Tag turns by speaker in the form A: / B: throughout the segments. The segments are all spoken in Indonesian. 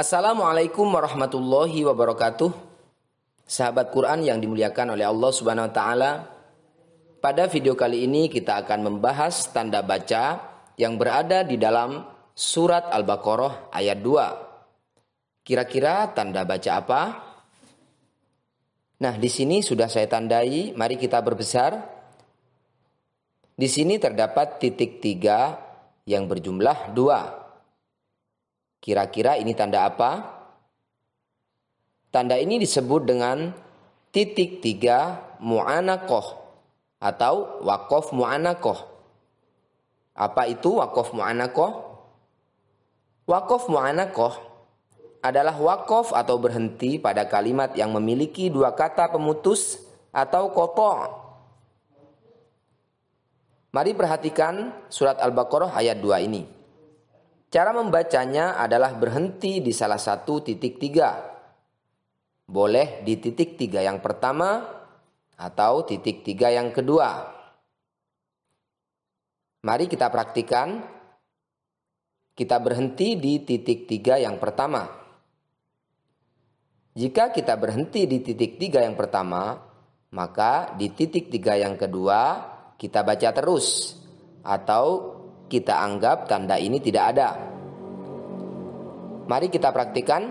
A: Assalamualaikum warahmatullahi wabarakatuh. Sahabat Quran yang dimuliakan oleh Allah Subhanahu wa taala. Pada video kali ini kita akan membahas tanda baca yang berada di dalam surat Al-Baqarah ayat 2. Kira-kira tanda baca apa? Nah, di sini sudah saya tandai, mari kita berbesar. Di sini terdapat titik 3 yang berjumlah 2. Kira-kira ini tanda apa? Tanda ini disebut dengan titik tiga mu'anakoh atau wakof mu'anakoh. Apa itu wakof mu'anakoh? Wakof mu'anakoh adalah wakof atau berhenti pada kalimat yang memiliki dua kata pemutus atau kotor. Mari perhatikan surat Al-Baqarah ayat 2 ini. Cara membacanya adalah berhenti di salah satu titik tiga. Boleh di titik tiga yang pertama atau titik tiga yang kedua. Mari kita praktikan. Kita berhenti di titik tiga yang pertama. Jika kita berhenti di titik tiga yang pertama, maka di titik tiga yang kedua kita baca terus atau kita anggap tanda ini tidak ada. Mari kita praktikkan.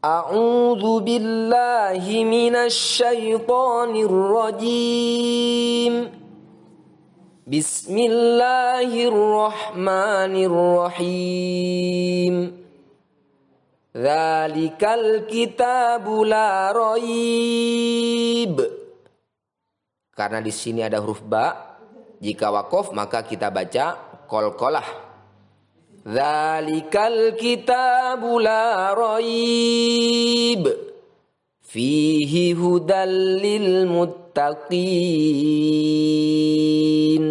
A: A'udzu billahi minasyaitonirrajim. Bismillahirrahmanirrahim. Zalikal kitabu la raib. Karena di sini ada huruf ba, jika wakof maka kita baca kol-kolah. Zalikal kitabu la raib fihi hudal lil muttaqin.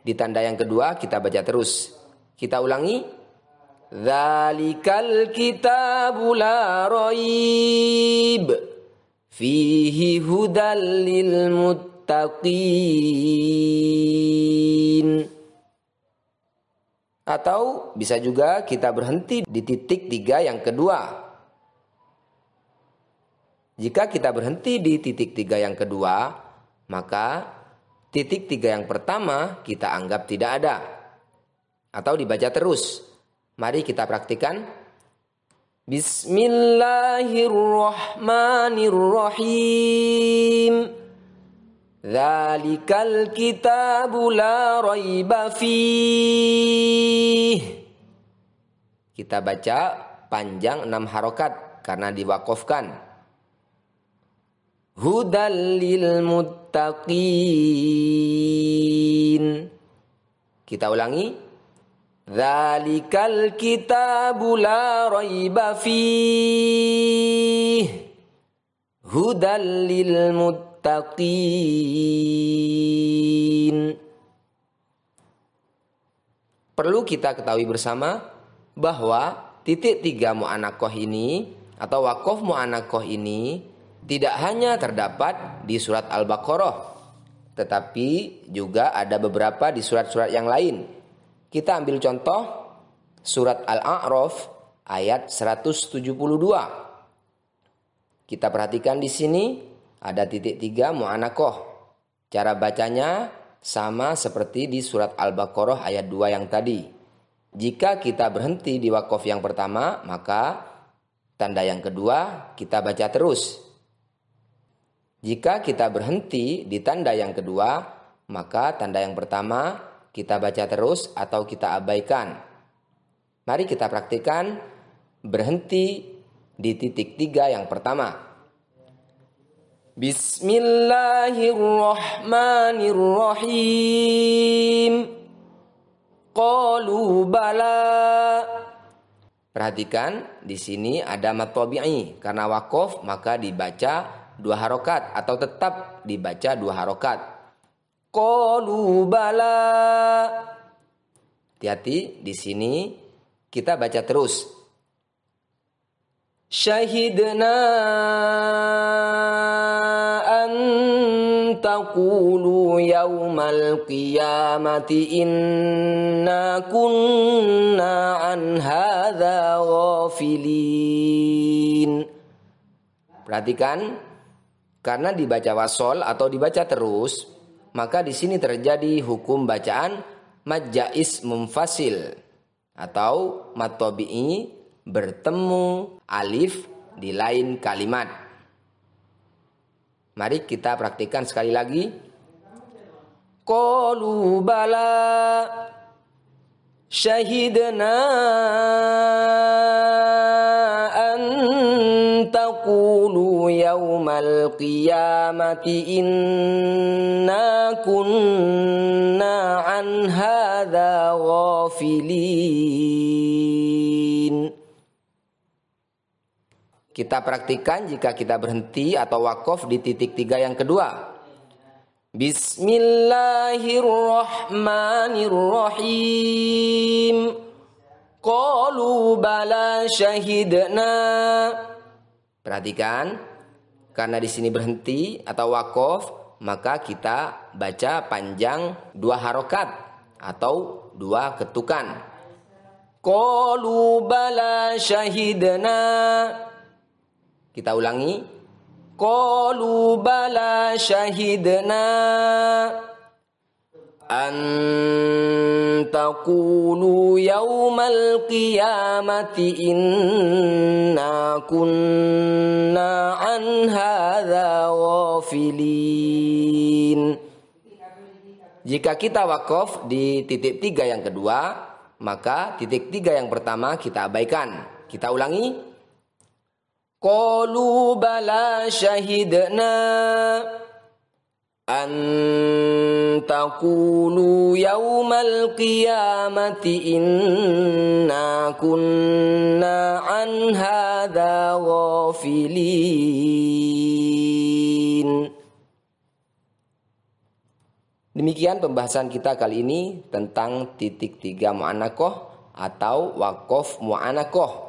A: Di tanda yang kedua kita baca terus. Kita ulangi. Zalikal kitabu la raib fihi hudal lil muttaqin muttaqin. Atau bisa juga kita berhenti di titik tiga yang kedua. Jika kita berhenti di titik tiga yang kedua, maka titik tiga yang pertama kita anggap tidak ada. Atau dibaca terus. Mari kita praktikan. Bismillahirrahmanirrahim. Zalikal kitabu la raiba fih. Kita baca panjang enam harokat karena diwakofkan. Hudalil muttaqin. Kita ulangi. Zalikal kitabu la raiba fih. Hudalil muttaqin muttaqin. Perlu kita ketahui bersama bahwa titik tiga mu'anakoh ini atau wakof mu'anakoh ini tidak hanya terdapat di surat Al-Baqarah tetapi juga ada beberapa di surat-surat yang lain. Kita ambil contoh surat Al-A'raf ayat 172. Kita perhatikan di sini ada titik tiga mu'anakoh. Cara bacanya sama seperti di surat Al-Baqarah ayat 2 yang tadi. Jika kita berhenti di wakof yang pertama, maka tanda yang kedua kita baca terus. Jika kita berhenti di tanda yang kedua, maka tanda yang pertama kita baca terus atau kita abaikan. Mari kita praktikkan berhenti di titik tiga yang pertama. Bismillahirrahmanirrahim. Qalubala. Perhatikan di sini ada mat tabi'i karena wakof maka dibaca dua harokat atau tetap dibaca dua harokat. Qalu Hati-hati di sini kita baca terus. Syahidna تقولوا يوم القيامة إنا كنا عن هذا غافلين Perhatikan, karena dibaca wasol atau dibaca terus, maka di sini terjadi hukum bacaan majais memfasil atau matobi'i bertemu alif di lain kalimat. Mari kita praktikan sekali lagi. Qalu bala syahidna an taqulu yaumal qiyamati inna kunna an hadha ghafilin kita praktikan jika kita berhenti atau wakaf di titik tiga yang kedua. Bismillahirrahmanirrahim. Qalu bala syahidna. Perhatikan, karena di sini berhenti atau wakaf, maka kita baca panjang dua harokat atau dua ketukan. Qalu bala syahidna. Kita ulangi. Qalu bala syahidna an taqulu yaumal qiyamati inna kunna an hadza ghafilin. Jika kita wakaf di titik tiga yang kedua, maka titik tiga yang pertama kita abaikan. Kita ulangi. Qalu bala syahidna an taqulu yaumal qiyamati inna kunna an hadha ghafilin Demikian pembahasan kita kali ini tentang titik tiga mu'anakoh atau wakof mu'anakoh.